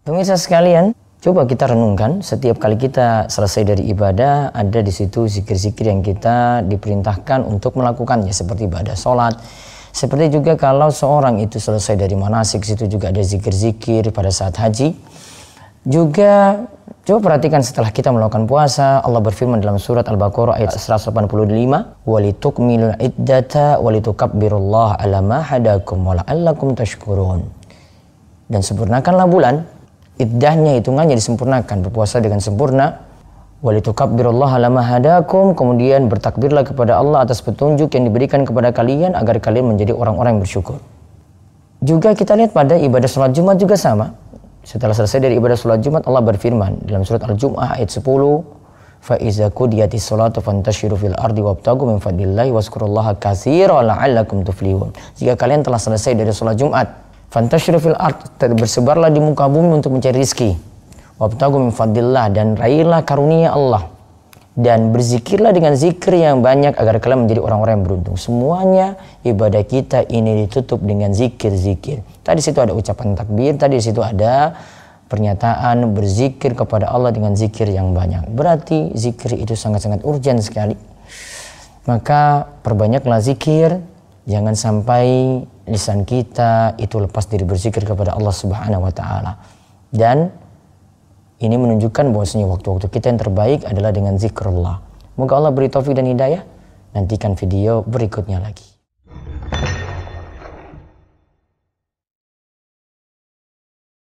Pemirsa sekalian, coba kita renungkan setiap kali kita selesai dari ibadah, ada di situ zikir-zikir yang kita diperintahkan untuk melakukannya seperti ibadah sholat, seperti juga kalau seorang itu selesai dari manasik, situ juga ada zikir-zikir pada saat haji. Juga coba perhatikan setelah kita melakukan puasa, Allah berfirman dalam surat Al-Baqarah ayat 185, "Walitukmilu iddata walitukabbirullah ala ma hadakum wa la'allakum tashkurun." Dan sempurnakanlah bulan iddahnya hitungannya disempurnakan berpuasa dengan sempurna walitukabbirullah lama hadakum kemudian bertakbirlah kepada Allah atas petunjuk yang diberikan kepada kalian agar kalian menjadi orang-orang yang bersyukur juga kita lihat pada ibadah sholat Jumat juga sama setelah selesai dari ibadah sholat Jumat Allah berfirman dalam surat Al-Jum'ah ayat 10 faizaku iza qudiyatis sholatu fantashiru fil ardi wabtagu min fadlillahi waskurullaha katsira la'allakum tuflihun jika kalian telah selesai dari sholat Jumat Fantasy art, bersebarlah di muka bumi untuk mencari rizki. Wabtagu min fadillah, dan raihlah karunia Allah. Dan berzikirlah dengan zikir yang banyak agar kalian menjadi orang-orang yang beruntung. Semuanya ibadah kita ini ditutup dengan zikir-zikir. Tadi situ ada ucapan takbir, tadi situ ada pernyataan berzikir kepada Allah dengan zikir yang banyak. Berarti zikir itu sangat-sangat urgent sekali. Maka perbanyaklah zikir, jangan sampai lisan kita itu lepas dari berzikir kepada Allah Subhanahu wa taala. Dan ini menunjukkan bahwasanya waktu-waktu kita yang terbaik adalah dengan zikrullah. Moga Allah beri taufik dan hidayah. Nantikan video berikutnya lagi.